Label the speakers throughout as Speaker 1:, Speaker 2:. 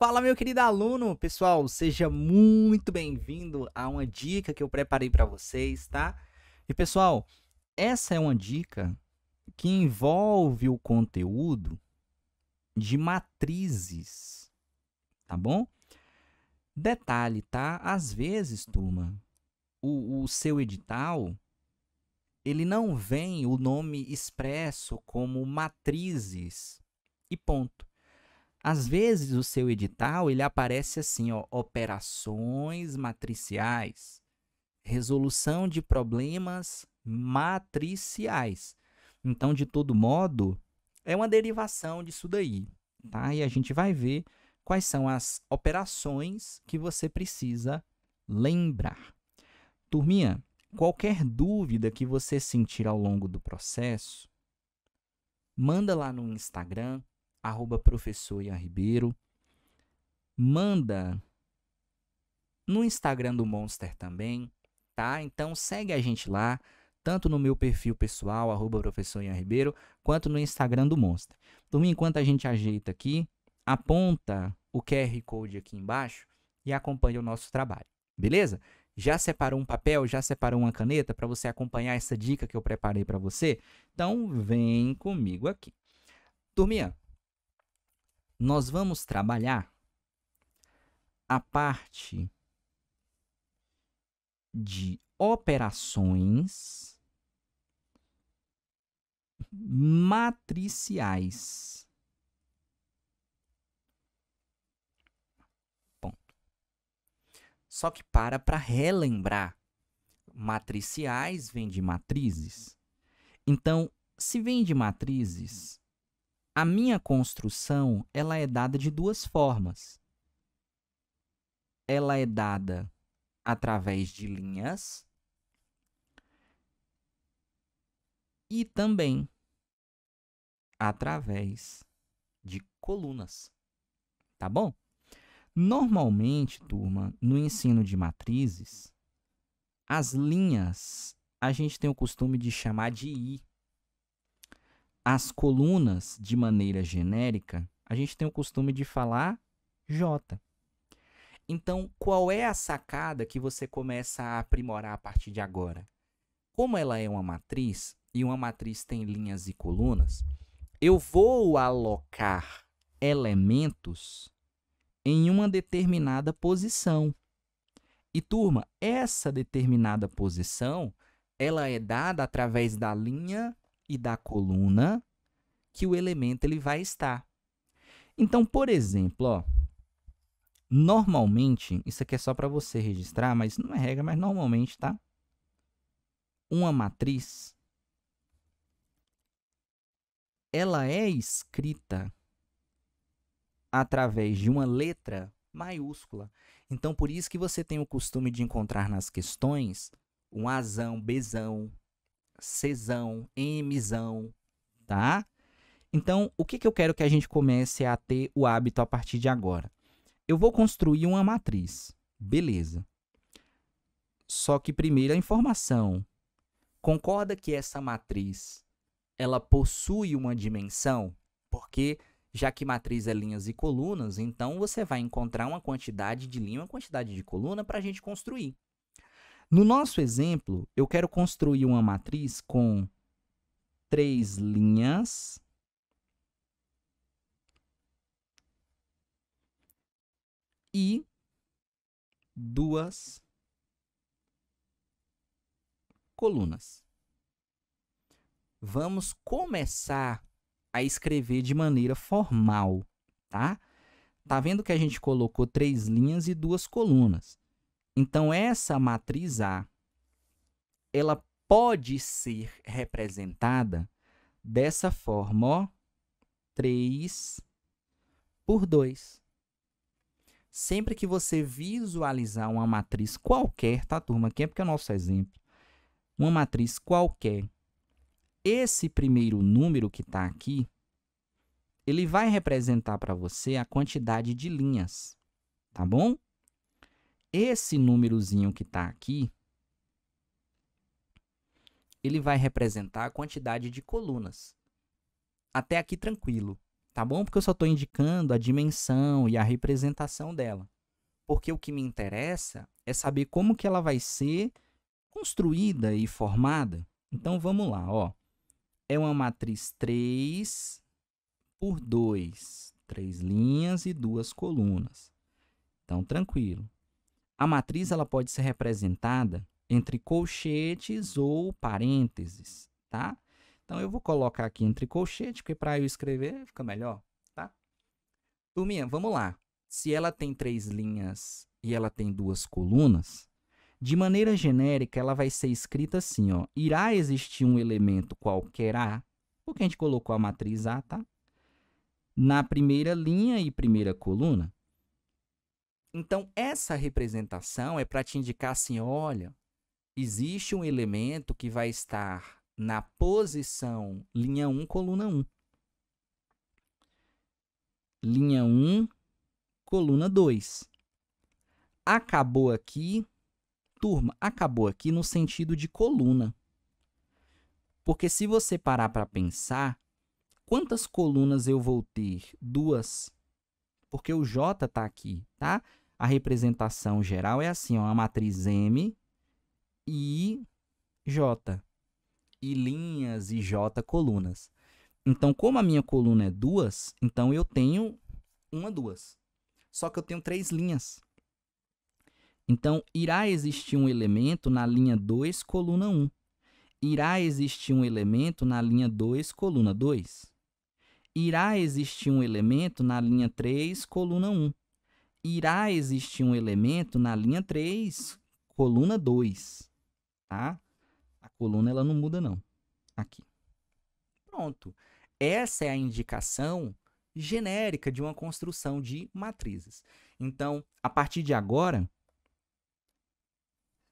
Speaker 1: Fala, meu querido aluno! Pessoal, seja muito bem-vindo a uma dica que eu preparei para vocês, tá? E pessoal, essa é uma dica que envolve o conteúdo de matrizes, tá bom? Detalhe, tá? Às vezes, turma, o, o seu edital ele não vem o nome expresso como matrizes e ponto. Às vezes o seu edital ele aparece assim, ó, operações matriciais, resolução de problemas matriciais. Então, de todo modo, é uma derivação disso daí, tá? E a gente vai ver quais são as operações que você precisa lembrar. Turminha, qualquer dúvida que você sentir ao longo do processo, manda lá no Instagram, arroba professor Ian Ribeiro. Manda no Instagram do Monster também, tá? Então segue a gente lá, tanto no meu perfil pessoal, arroba professor Ian Ribeiro, quanto no Instagram do Monster. Então, enquanto a gente ajeita aqui, aponta o QR Code aqui embaixo e acompanha o nosso trabalho, beleza? Já separou um papel? Já separou uma caneta para você acompanhar essa dica que eu preparei para você? Então, vem comigo aqui. Turminha, nós vamos trabalhar a parte de operações matriciais. Ponto. Só que para para relembrar, matriciais vem de matrizes. Então, se vem de matrizes, a minha construção ela é dada de duas formas. Ela é dada através de linhas e também através de colunas. Tá bom? Normalmente, turma, no ensino de matrizes, as linhas a gente tem o costume de chamar de I as colunas, de maneira genérica, a gente tem o costume de falar J. Então, qual é a sacada que você começa a aprimorar a partir de agora? Como ela é uma matriz e uma matriz tem linhas e colunas, eu vou alocar elementos em uma determinada posição. E turma, essa determinada posição, ela é dada através da linha e da coluna que o elemento ele vai estar. Então, por exemplo, ó, normalmente, isso aqui é só para você registrar, mas não é regra, mas normalmente, tá? Uma matriz ela é escrita através de uma letra maiúscula. Então, por isso que você tem o costume de encontrar nas questões um azão, bezão, Czão, Mzão, tá? Então, o que, que eu quero que a gente comece a ter o hábito a partir de agora? Eu vou construir uma matriz, beleza. Só que primeiro a informação. Concorda que essa matriz ela possui uma dimensão? Porque já que matriz é linhas e colunas, então você vai encontrar uma quantidade de linha e uma quantidade de coluna para a gente construir. No nosso exemplo, eu quero construir uma matriz com três linhas. E duas colunas. Vamos começar a escrever de maneira formal, tá? Tá vendo que a gente colocou três linhas e duas colunas. Então, essa matriz A, ela pode ser representada dessa forma, ó, 3 por 2. Sempre que você visualizar uma matriz qualquer, tá, turma? Aqui é porque é o nosso exemplo. Uma matriz qualquer. Esse primeiro número que está aqui, ele vai representar para você a quantidade de linhas, tá bom? Esse númerozinho que está aqui, ele vai representar a quantidade de colunas. Até aqui tranquilo, tá bom? Porque eu só estou indicando a dimensão e a representação dela. Porque o que me interessa é saber como que ela vai ser construída e formada. Então vamos lá, ó. É uma matriz 3 por 2, três linhas e duas colunas. Então tranquilo. A matriz ela pode ser representada entre colchetes ou parênteses, tá? Então eu vou colocar aqui entre colchetes porque para eu escrever fica melhor, tá? Turminha, vamos lá. Se ela tem três linhas e ela tem duas colunas, de maneira genérica ela vai ser escrita assim, ó. Irá existir um elemento qualquer A, porque a gente colocou a matriz A, tá? Na primeira linha e primeira coluna, então, essa representação é para te indicar assim: olha, existe um elemento que vai estar na posição linha 1, coluna 1. Linha 1, coluna 2. Acabou aqui, turma, acabou aqui no sentido de coluna. Porque se você parar para pensar, quantas colunas eu vou ter? Duas. Porque o J está aqui, tá? A representação geral é assim, ó, a matriz M, e J. E linhas e J colunas. Então, como a minha coluna é duas, então eu tenho uma, duas. Só que eu tenho três linhas. Então, irá existir um elemento na linha 2, coluna 1. Irá existir um elemento na linha 2, coluna 2. Irá existir um elemento na linha 3, coluna 1 irá existir um elemento na linha 3, coluna 2, tá? A coluna ela não muda não, aqui. Pronto. Essa é a indicação genérica de uma construção de matrizes. Então, a partir de agora,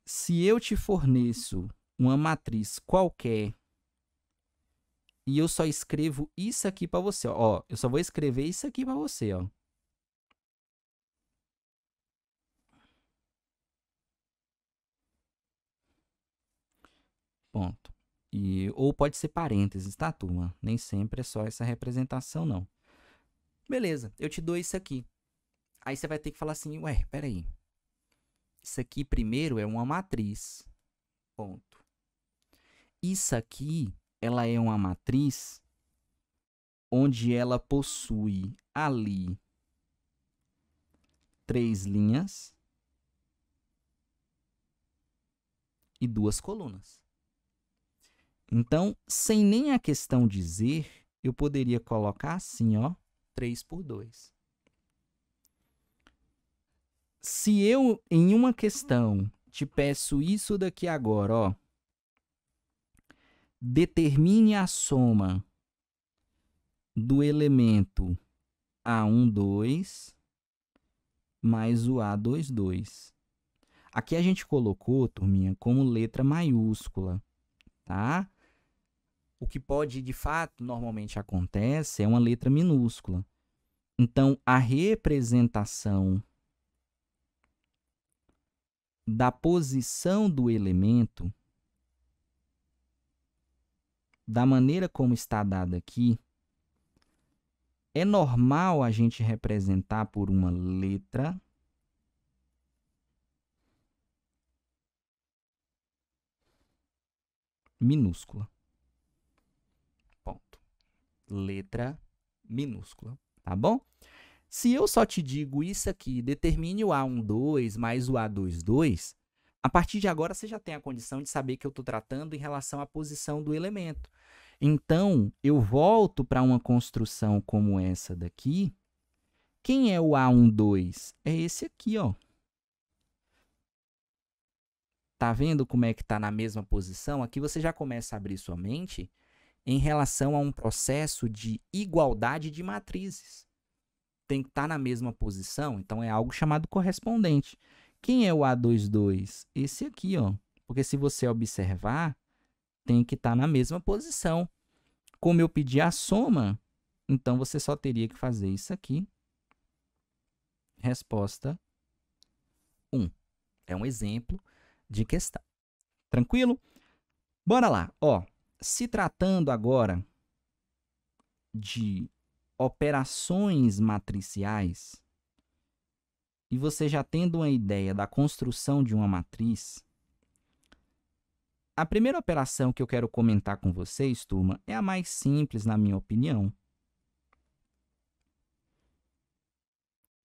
Speaker 1: se eu te forneço uma matriz qualquer e eu só escrevo isso aqui para você, ó, eu só vou escrever isso aqui para você, ó. ponto. E, ou pode ser parênteses, tá, turma? Nem sempre é só essa representação, não. Beleza, eu te dou isso aqui. Aí você vai ter que falar assim, ué, peraí. Isso aqui primeiro é uma matriz. Ponto. Isso aqui, ela é uma matriz onde ela possui ali três linhas e duas colunas. Então, sem nem a questão dizer, eu poderia colocar assim, ó, 3 por 2. Se eu, em uma questão, te peço isso daqui agora, ó, determine a soma do elemento A12 mais o A22. Aqui a gente colocou, turminha, como letra maiúscula, tá? O que pode, de fato, normalmente acontece é uma letra minúscula. Então, a representação da posição do elemento, da maneira como está dada aqui, é normal a gente representar por uma letra minúscula letra minúscula, tá bom? Se eu só te digo isso aqui, determine o A12 mais o A22, a partir de agora você já tem a condição de saber que eu estou tratando em relação à posição do elemento. Então, eu volto para uma construção como essa daqui. Quem é o A12? É esse aqui, ó. Tá vendo como é que está na mesma posição? Aqui você já começa a abrir sua mente em relação a um processo de igualdade de matrizes. Tem que estar tá na mesma posição, então é algo chamado correspondente. Quem é o A22? Esse aqui, ó. Porque se você observar, tem que estar tá na mesma posição. Como eu pedi a soma, então você só teria que fazer isso aqui. Resposta 1. É um exemplo de questão. Tranquilo? Bora lá. Ó, se tratando agora de operações matriciais, e você já tendo uma ideia da construção de uma matriz, a primeira operação que eu quero comentar com vocês, turma, é a mais simples, na minha opinião.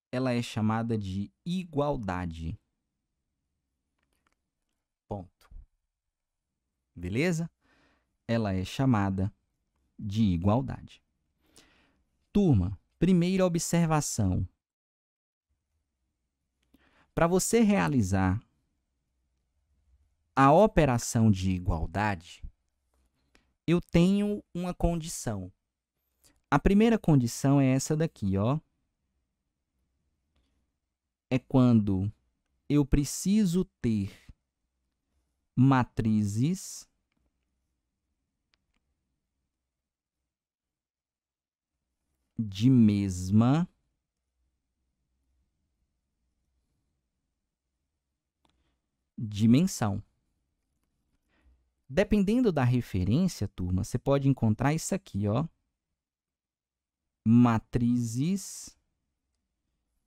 Speaker 1: Ela é chamada de igualdade. Ponto. Beleza? ela é chamada de igualdade. Turma, primeira observação. Para você realizar a operação de igualdade, eu tenho uma condição. A primeira condição é essa daqui, ó. É quando eu preciso ter matrizes de mesma dimensão. Dependendo da referência, turma, você pode encontrar isso aqui, ó. Matrizes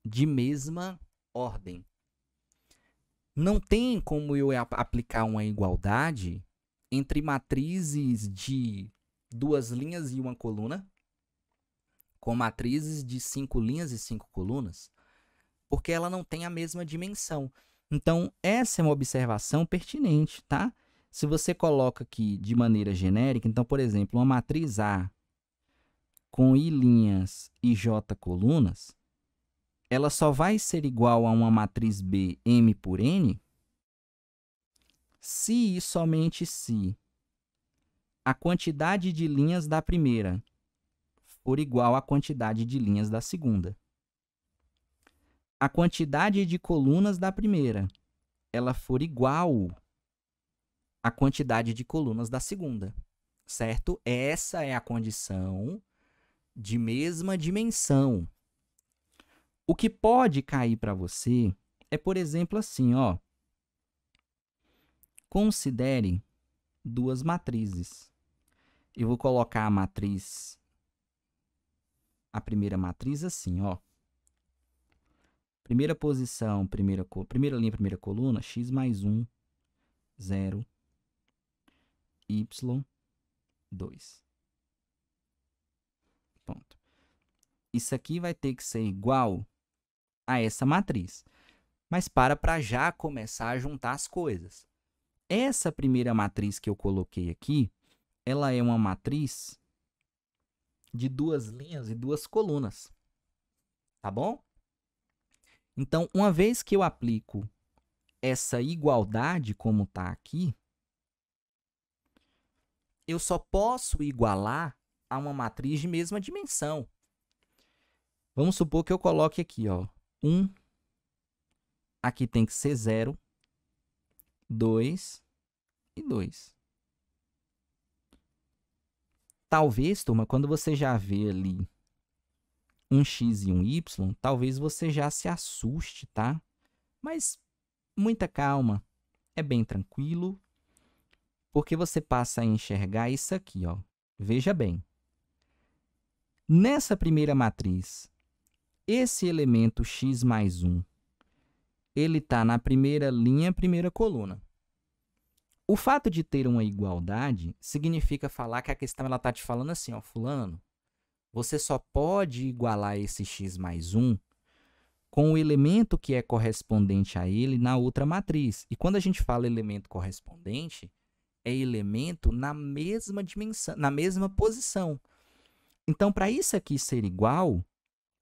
Speaker 1: de mesma ordem. Não tem como eu aplicar uma igualdade entre matrizes de duas linhas e uma coluna com matrizes de cinco linhas e cinco colunas, porque ela não tem a mesma dimensão. Então, essa é uma observação pertinente, tá? Se você coloca aqui de maneira genérica, então, por exemplo, uma matriz A com I linhas e J colunas, ela só vai ser igual a uma matriz B M por N se e somente se a quantidade de linhas da primeira for igual à quantidade de linhas da segunda. A quantidade de colunas da primeira ela for igual à quantidade de colunas da segunda, certo? Essa é a condição de mesma dimensão. O que pode cair para você é, por exemplo, assim, ó. Considere duas matrizes. Eu vou colocar a matriz a primeira matriz assim, ó. Primeira posição, primeira, primeira linha, primeira coluna, x mais 1, 0, y, 2. Ponto. Isso aqui vai ter que ser igual a essa matriz. Mas para para já começar a juntar as coisas. Essa primeira matriz que eu coloquei aqui, ela é uma matriz de duas linhas e duas colunas. Tá bom? Então, uma vez que eu aplico essa igualdade como está aqui, eu só posso igualar a uma matriz de mesma dimensão. Vamos supor que eu coloque aqui, ó, 1, aqui tem que ser 0, 2 e 2. Talvez, turma, quando você já vê ali um X e um Y, talvez você já se assuste, tá? Mas muita calma, é bem tranquilo, porque você passa a enxergar isso aqui, ó. Veja bem. Nessa primeira matriz, esse elemento x mais 1, ele está na primeira linha, primeira coluna. O fato de ter uma igualdade significa falar que a questão ela tá te falando assim, ó, fulano, você só pode igualar esse x mais 1 com o elemento que é correspondente a ele na outra matriz. E quando a gente fala elemento correspondente, é elemento na mesma dimensão, na mesma posição. Então, para isso aqui ser igual,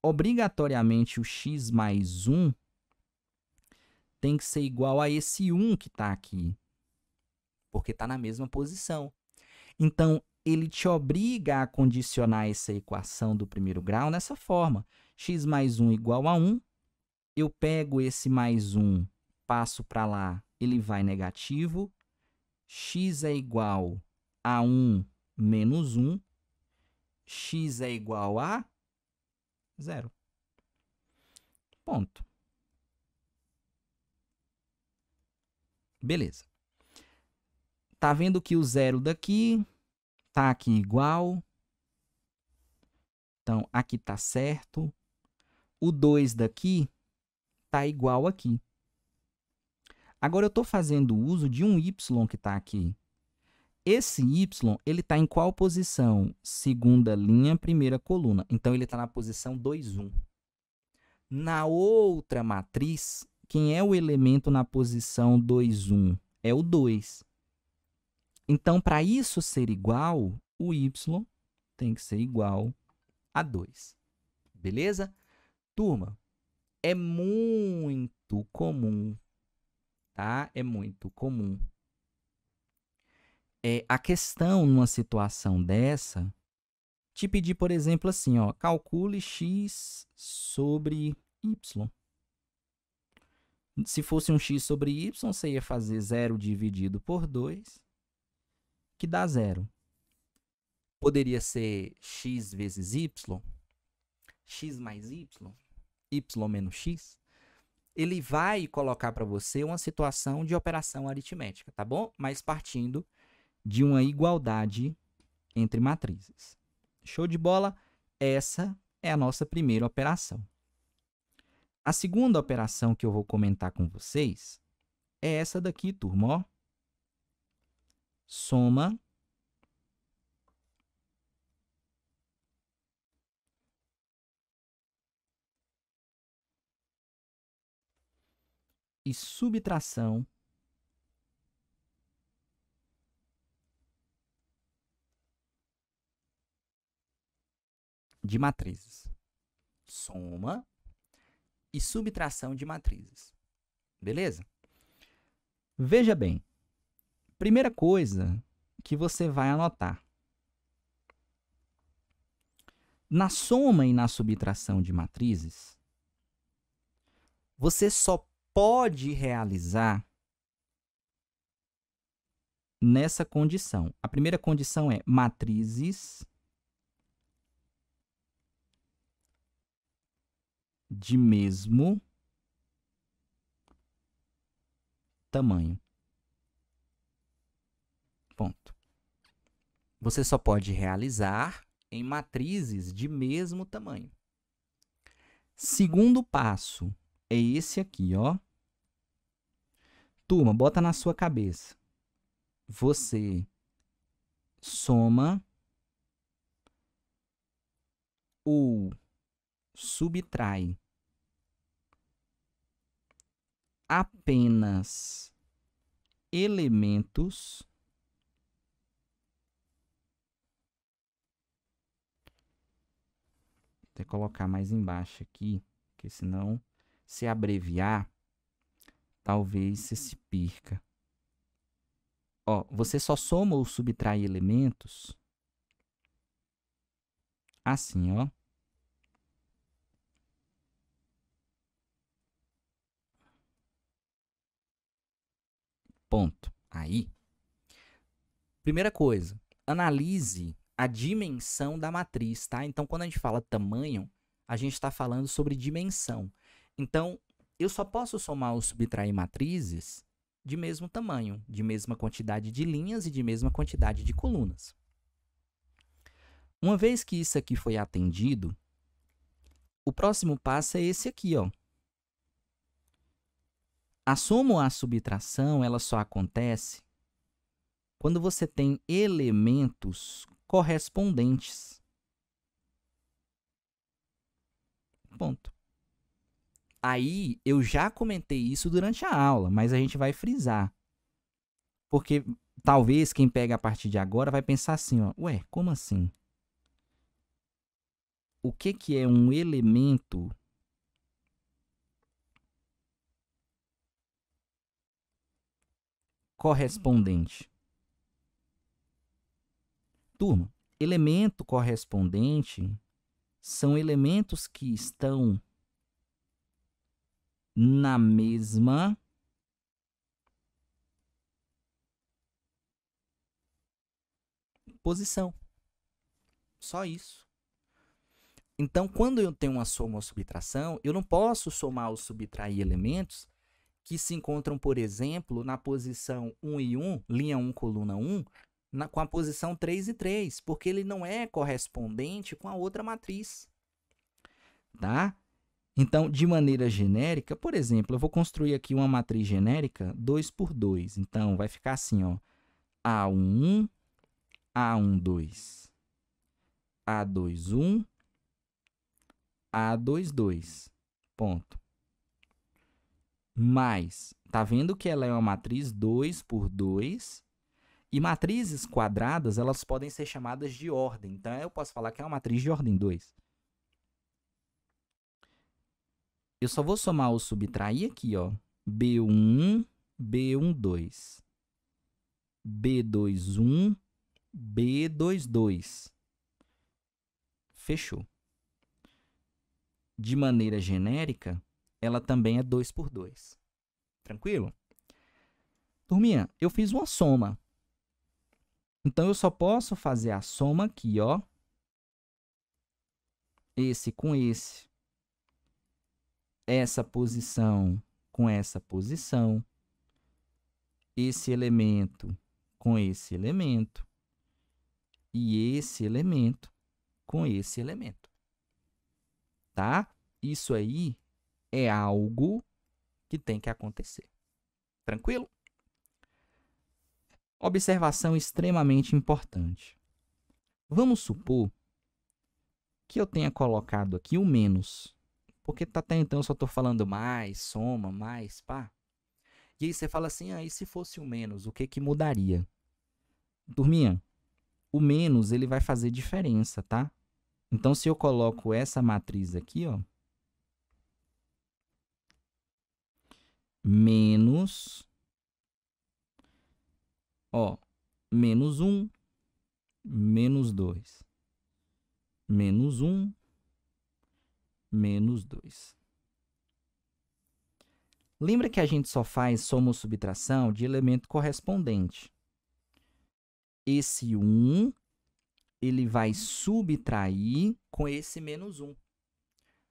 Speaker 1: obrigatoriamente o x mais 1 tem que ser igual a esse 1 que está aqui porque está na mesma posição. Então, ele te obriga a condicionar essa equação do primeiro grau nessa forma. x mais 1 igual a 1. Eu pego esse mais 1, passo para lá, ele vai negativo. x é igual a 1 menos 1. x é igual a zero. Ponto. Beleza. Tá vendo que o zero daqui tá aqui igual. Então, aqui tá certo. O 2 daqui tá igual aqui. Agora, eu estou fazendo uso de um y que está aqui. Esse y ele está em qual posição? Segunda linha, primeira coluna. Então, ele está na posição 2, 1. Na outra matriz, quem é o elemento na posição 2, 1? É o 2. Então, para isso ser igual, o y tem que ser igual a 2. Beleza? Turma, é muito comum, tá? É muito comum. É, a questão numa situação dessa te pedir, por exemplo, assim, ó, calcule x sobre y. Se fosse um x sobre y, você ia fazer 0 dividido por 2 que dá zero. Poderia ser x vezes y, x mais y, y menos x. Ele vai colocar para você uma situação de operação aritmética, tá bom? Mas partindo de uma igualdade entre matrizes. Show de bola? Essa é a nossa primeira operação. A segunda operação que eu vou comentar com vocês é essa daqui, turma. Ó soma e subtração de matrizes. Soma e subtração de matrizes. Beleza? Veja bem, Primeira coisa que você vai anotar. Na soma e na subtração de matrizes, você só pode realizar nessa condição. A primeira condição é matrizes de mesmo tamanho. Ponto. Você só pode realizar em matrizes de mesmo tamanho. Segundo passo é esse aqui, ó. Turma, bota na sua cabeça. Você soma ou subtrai apenas elementos até colocar mais embaixo aqui, porque senão, se abreviar, talvez você se perca. Ó, você só soma ou subtrai elementos assim, ó. Ponto. Aí. Primeira coisa, analise a dimensão da matriz, tá? Então, quando a gente fala tamanho, a gente está falando sobre dimensão. Então, eu só posso somar ou subtrair matrizes de mesmo tamanho, de mesma quantidade de linhas e de mesma quantidade de colunas. Uma vez que isso aqui foi atendido, o próximo passo é esse aqui, ó. A soma ou a subtração, ela só acontece quando você tem elementos correspondentes. Ponto. Aí eu já comentei isso durante a aula, mas a gente vai frisar. Porque talvez quem pega a partir de agora vai pensar assim, ó, ué, como assim? O que que é um elemento correspondente? Turma, elemento correspondente são elementos que estão na mesma posição. Só isso. Então, quando eu tenho uma soma ou subtração, eu não posso somar ou subtrair elementos que se encontram, por exemplo, na posição 1 e 1, linha 1, coluna 1, na, com a posição 3 e 3, porque ele não é correspondente com a outra matriz. Tá? Então, de maneira genérica, por exemplo, eu vou construir aqui uma matriz genérica 2 por 2. Então, vai ficar assim, ó, a 1. A12, A21, A22, ponto. Mais, tá vendo que ela é uma matriz 2 por 2, e matrizes quadradas, elas podem ser chamadas de ordem. Então, eu posso falar que é uma matriz de ordem 2. Eu só vou somar ou subtrair aqui, ó. B1, B12. B21, B22. Fechou. De maneira genérica, ela também é 2 por 2. Tranquilo? Turminha, eu fiz uma soma. Então, eu só posso fazer a soma aqui, ó. Esse com esse. Essa posição com essa posição. Esse elemento com esse elemento. E esse elemento com esse elemento. Tá? Isso aí é algo que tem que acontecer. Tranquilo? observação extremamente importante. Vamos supor que eu tenha colocado aqui o menos, porque tá até então eu só estou falando mais, soma, mais, pá. E aí você fala assim, ah, se fosse o menos, o que que mudaria? Turminha, o menos ele vai fazer diferença, tá? Então, se eu coloco essa matriz aqui, ó, menos Ó, menos 1, menos 2. Menos 1, menos 2. Lembra que a gente só faz soma ou subtração de elemento correspondente. Esse 1, ele vai subtrair com esse menos 1.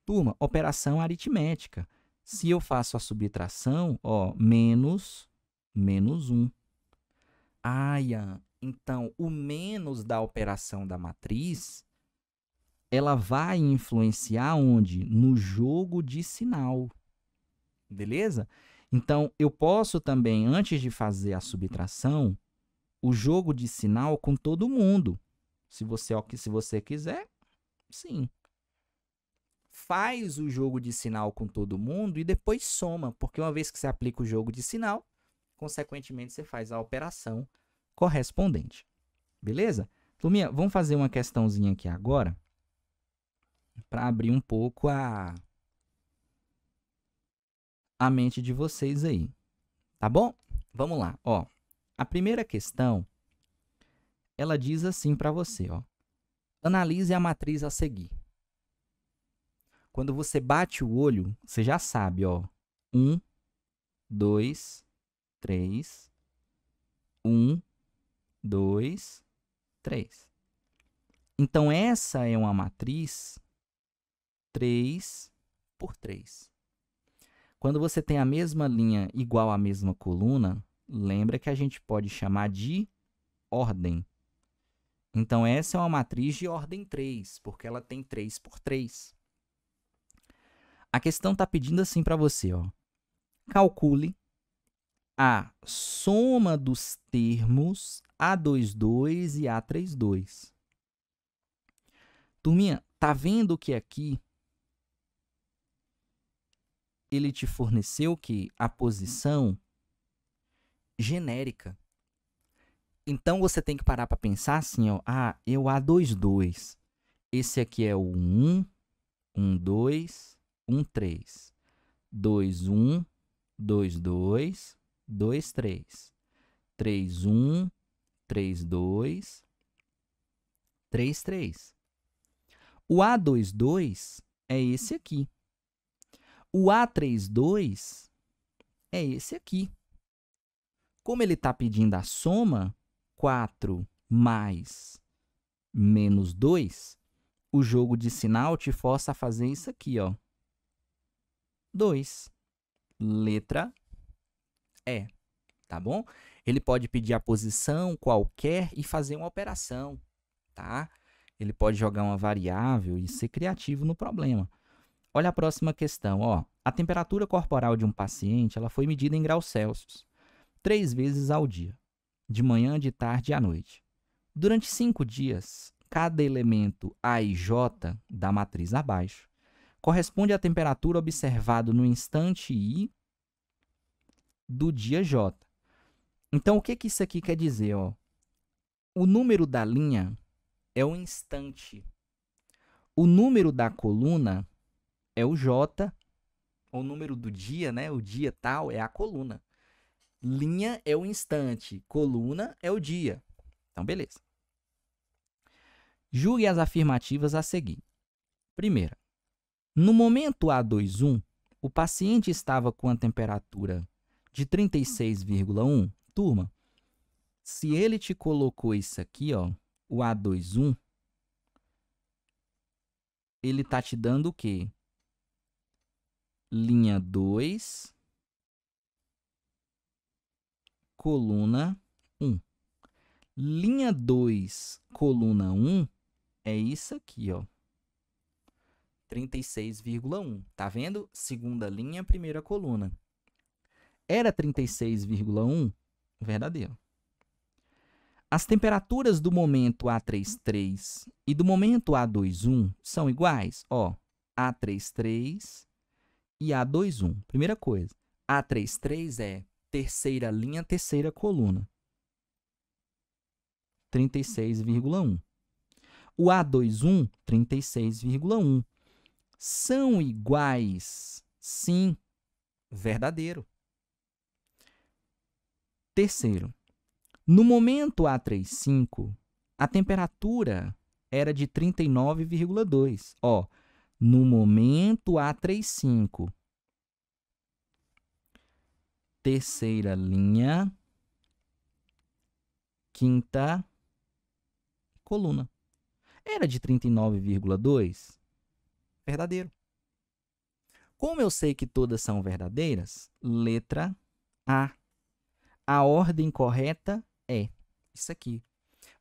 Speaker 1: Turma, operação aritmética. Se eu faço a subtração, ó, menos, menos 1. Ah, Ian, então o menos da operação da matriz ela vai influenciar onde? No jogo de sinal. Beleza? Então, eu posso também, antes de fazer a subtração, o jogo de sinal com todo mundo. Se você, se você quiser, sim. Faz o jogo de sinal com todo mundo e depois soma, porque uma vez que você aplica o jogo de sinal, consequentemente você faz a operação correspondente. Beleza? Turminha, vamos fazer uma questãozinha aqui agora para abrir um pouco a a mente de vocês aí. Tá bom? Vamos lá, ó. A primeira questão ela diz assim para você, ó. Analise a matriz a seguir. Quando você bate o olho, você já sabe, ó. 1 2 3, 1, 2, 3. Então, essa é uma matriz 3 por 3. Quando você tem a mesma linha igual à mesma coluna, lembra que a gente pode chamar de ordem. Então, essa é uma matriz de ordem 3, porque ela tem 3 por 3. A questão está pedindo assim para você, ó. Calcule a soma dos termos A22 e A32. Turminha, tá vendo que aqui ele te forneceu que a posição genérica. Então você tem que parar para pensar assim, ó, ah, eu é A22. Esse aqui é o 1, 1 2, 1 3. 2 1 2 2 2, 3. 3, 1, 3, 2, 3, 3. O a 2 2 é esse aqui. O a 3 2 é esse aqui. Como ele está pedindo a soma, 4 mais menos 2, o jogo de sinal te força a fazer isso aqui, ó. 2. Letra é, tá bom? Ele pode pedir a posição qualquer e fazer uma operação, tá? Ele pode jogar uma variável e ser criativo no problema. Olha a próxima questão, ó. A temperatura corporal de um paciente, ela foi medida em graus Celsius, três vezes ao dia, de manhã, de tarde e à noite. Durante cinco dias, cada elemento A e J da matriz abaixo corresponde à temperatura observada no instante I do dia J. Então, o que, que isso aqui quer dizer? Ó? O número da linha é o instante. O número da coluna é o J. O número do dia, né? O dia tal é a coluna. Linha é o instante, coluna é o dia. Então, beleza. Julgue as afirmativas a seguir. Primeira, no momento A21, o paciente estava com a temperatura de 36,1, turma, se ele te colocou isso aqui, ó, o A21, ele tá te dando o quê? Linha 2, coluna 1. Linha 2, coluna 1 é isso aqui, ó. 36,1. Tá vendo? Segunda linha, primeira coluna era 36,1, é verdadeiro. As temperaturas do momento A33 e do momento A21 são iguais? Ó, A33 e A21. Primeira coisa, A33 é terceira linha, terceira coluna. 36,1. O A21, 36,1. São iguais? Sim, verdadeiro. Terceiro, no momento A35, a temperatura era de 39,2. Ó, no momento A35. Terceira linha, quinta coluna. Era de 39,2? Verdadeiro. Como eu sei que todas são verdadeiras, letra A a ordem correta é isso aqui.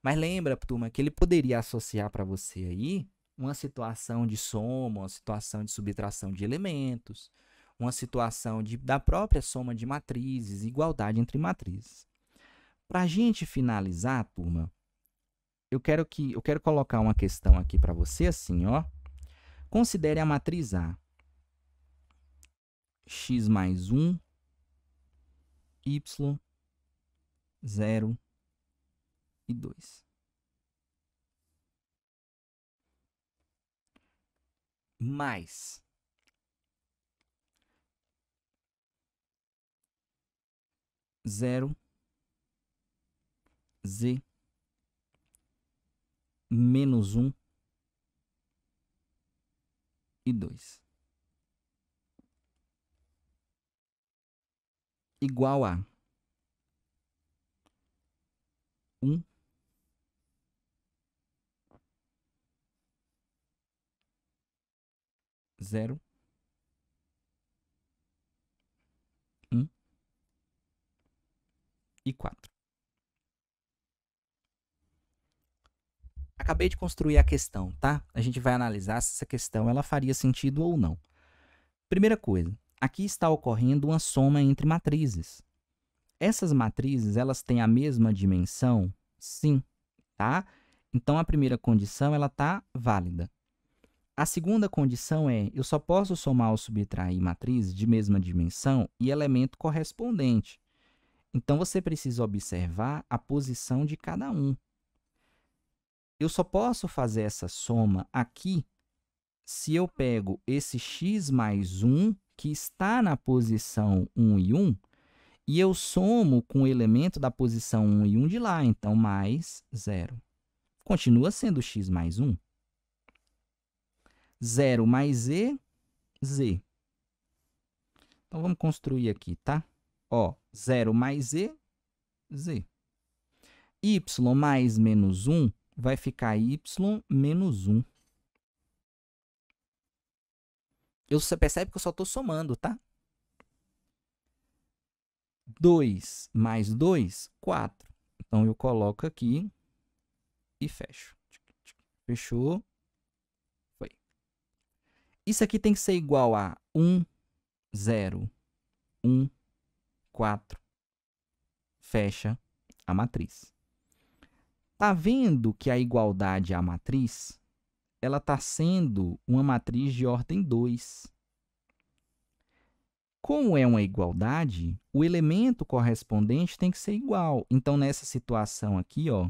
Speaker 1: Mas lembra, turma, que ele poderia associar para você aí uma situação de soma, uma situação de subtração de elementos, uma situação de, da própria soma de matrizes, igualdade entre matrizes. Para a gente finalizar, turma, eu quero que eu quero colocar uma questão aqui para você assim, ó. Considere a matriz A. x mais 1, y 0 e 2. Mais zero z menos um e dois igual a um. Zero. Um. E quatro. Acabei de construir a questão, tá? A gente vai analisar se essa questão ela faria sentido ou não. Primeira coisa, aqui está ocorrendo uma soma entre matrizes. Essas matrizes, elas têm a mesma dimensão? Sim, tá? Então, a primeira condição, ela está válida. A segunda condição é, eu só posso somar ou subtrair matrizes de mesma dimensão e elemento correspondente. Então, você precisa observar a posição de cada um. Eu só posso fazer essa soma aqui se eu pego esse x mais 1, que está na posição 1 e 1, e eu somo com o elemento da posição 1 e 1 de lá, então mais 0. Continua sendo x mais 1. 0 mais z, z. Então, vamos construir aqui, tá? Ó, 0 mais z, z. y mais menos 1 vai ficar y menos 1. você percebe que eu só estou somando, tá? 2 mais 2, 4. Então, eu coloco aqui e fecho. Fechou. Foi. Isso aqui tem que ser igual a 1, 0, 1, 4. Fecha a matriz. Está vendo que a igualdade à matriz, ela está sendo uma matriz de ordem 2. Como é uma igualdade, o elemento correspondente tem que ser igual. Então, nessa situação aqui, ó,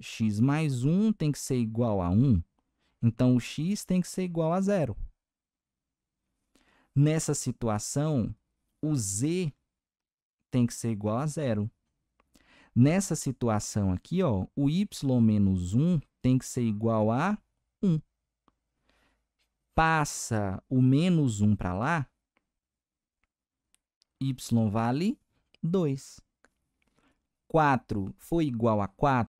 Speaker 1: x mais 1 tem que ser igual a 1. Então, o x tem que ser igual a zero. Nessa situação, o z tem que ser igual a zero. Nessa situação aqui, ó, o y menos 1 tem que ser igual a 1. Passa o menos 1 para lá, y vale 2. 4 foi igual a 4